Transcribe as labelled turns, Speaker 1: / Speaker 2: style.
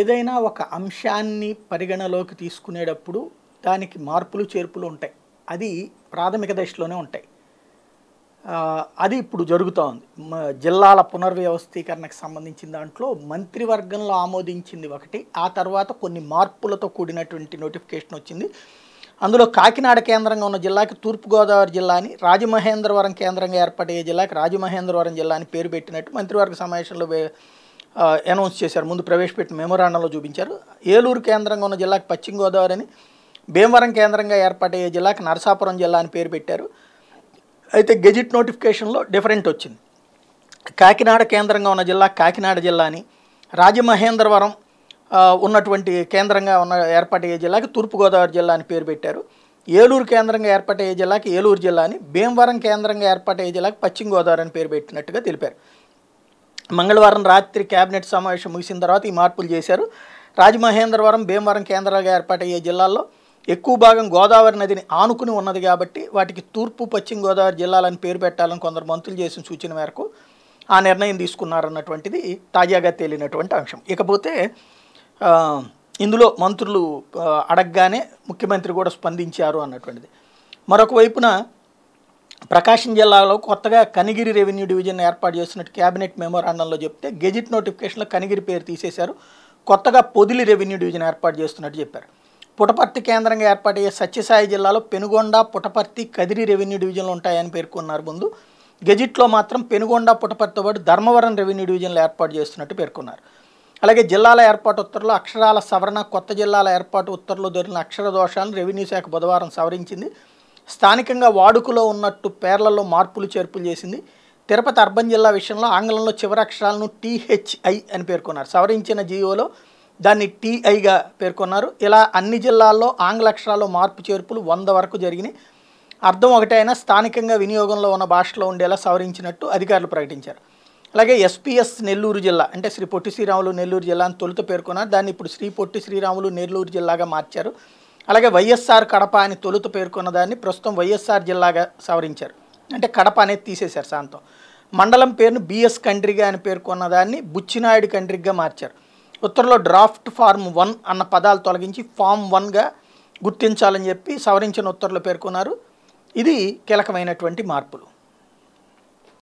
Speaker 1: ఏదైనా ఒక అంశాన్ని పరిగణలోకి తీసుకునేటప్పుడు దానికి మార్పులు చేర్పులు ఉంటాయి అది ప్రాథమిక దశలోనే ఉంటాయి అది ఇప్పుడు జరుగుతూ ఉంది జిల్లాల పునర్వ్యవస్థీకరణకు సంబంధించిన దాంట్లో మంత్రివర్గంలో ఆమోదించింది ఒకటి ఆ తర్వాత కొన్ని మార్పులతో కూడినటువంటి నోటిఫికేషన్ వచ్చింది అందులో కాకినాడ కేంద్రంగా ఉన్న జిల్లాకి తూర్పుగోదావరి జిల్లాని రాజమహేంద్రవరం కేంద్రంగా ఏర్పడే జిల్లాకి రాజమహేంద్రవరం జిల్లా అని పేరు పెట్టినట్టు మంత్రివర్గ సమావేశంలో అనౌన్స్ చేశారు ముందు ప్రవేశపెట్టిన మెమోరాండంలో చూపించారు ఏలూరు కేంద్రంగా ఉన్న జిల్లాకు పశ్చిమ గోదావరి అని భీమవరం కేంద్రంగా ఏర్పాటయ్యే జిల్లాకు నరసాపురం జిల్లా అని పేరు పెట్టారు అయితే గెజిట్ నోటిఫికేషన్లో డిఫరెంట్ వచ్చింది కాకినాడ కేంద్రంగా ఉన్న జిల్లా కాకినాడ జిల్లా అని రాజమహేంద్రవరం ఉన్నటువంటి కేంద్రంగా ఉన్న ఏర్పాటయ్యే జిల్లాకి తూర్పుగోదావరి జిల్లా అని పేరు పెట్టారు ఏలూరు కేంద్రంగా ఏర్పాటయ్యే జిల్లాకి ఏలూరు జిల్లా అని భీమవరం కేంద్రంగా ఏర్పాటయ్యే జిల్లాకి పశ్చిమ గోదావరి అని పేరు పెట్టినట్టుగా తెలిపారు మంగళవారం రాత్రి కేబినెట్ సమావేశం ముగిసిన తర్వాత ఈ మార్పులు చేశారు రాజమహేంద్రవరం భీమవరం కేంద్రాలుగా ఏర్పాటయ్యే జిల్లాల్లో ఎక్కువ భాగం గోదావరి నదిని ఆనుకుని ఉన్నది కాబట్టి వాటికి తూర్పు పశ్చిమ గోదావరి జిల్లాలని పేరు పెట్టాలని కొందరు మంత్రులు చేసిన సూచన మేరకు ఆ నిర్ణయం తీసుకున్నారన్నటువంటిది తాజాగా తేలినటువంటి అంశం ఇకపోతే ఇందులో మంత్రులు అడగగానే ముఖ్యమంత్రి కూడా స్పందించారు అన్నటువంటిది మరొక వైపున ప్రకాశం జిల్లాలో కొత్తగా కనిగిరి రెవెన్యూ డివిజన్ ఏర్పాటు చేస్తున్నట్టు కేబినెట్ మెమోరాండంలో చెప్తే గెజిట్ నోటిఫికేషన్లో కనిగిరి పేరు తీసేశారు కొత్తగా పొదిలి రెవెన్యూ డివిజన్ ఏర్పాటు చేస్తున్నట్టు చెప్పారు పుటపర్తి కేంద్రంగా ఏర్పాటయ్యే సత్యసాయి జిల్లాలో పెనుగొండ పుటపర్తి కదిరి రెవెన్యూ డివిజన్లు ఉంటాయని పేర్కొన్నారు ముందు గెజిట్లో మాత్రం పెనుగొండ పుటపర్తితో పాటు ధర్మవరం రెవెన్యూ డివిజన్లు ఏర్పాటు చేస్తున్నట్టు పేర్కొన్నారు అలాగే జిల్లాల ఏర్పాటు ఉత్తర్వులు అక్షరాల సవరణ కొత్త జిల్లాల ఏర్పాటు ఉత్తర్వులు దొరికిన అక్షర దోషాలను రెవెన్యూ శాఖ బుధవారం సవరించింది స్థానికంగా వాడుకలో ఉన్నట్టు పేర్లలో మార్పులు చేర్పులు చేసింది తిరుపతి అర్బన్ జిల్లా విషయంలో ఆంగ్లంలో చివరి అక్షరాలను టీహెచ్ఐ అని పేర్కొన్నారు సవరించిన జీవోలో దాన్ని టీఐగా పేర్కొన్నారు ఇలా అన్ని జిల్లాల్లో ఆంగ్ల అక్షరాల్లో మార్పు చేర్పులు వంద వరకు జరిగినాయి అర్థం ఒకటైనా స్థానికంగా వినియోగంలో ఉన్న భాషలో ఉండేలా సవరించినట్టు అధికారులు ప్రకటించారు అలాగే ఎస్పీఎస్ నెల్లూరు జిల్లా అంటే శ్రీ పొట్టి శ్రీరాములు నెల్లూరు జిల్లా అని తొలుత పేర్కొన్నారు దాన్ని ఇప్పుడు శ్రీ పొట్టి శ్రీరాములు నెల్లూరు జిల్లాగా మార్చారు అలాగే వైఎస్ఆర్ కడప అని తొలుత పేర్కొన్న దాన్ని ప్రస్తుతం వైఎస్ఆర్ జిల్లాగా సవరించారు అంటే కడప అనేది తీసేశారు సాంతం మండలం పేరును బిఎస్ కండ్రిగా అని పేర్కొన్న దాన్ని బుచ్చినాయుడు కండ్రిగా మార్చారు ఉత్తర్లో డ్రాఫ్ట్ ఫార్మ్ వన్ అన్న పదాలు తొలగించి ఫామ్ వన్గా గుర్తించాలని చెప్పి సవరించిన ఉత్తర్వులు పేర్కొన్నారు ఇది కీలకమైనటువంటి మార్పులు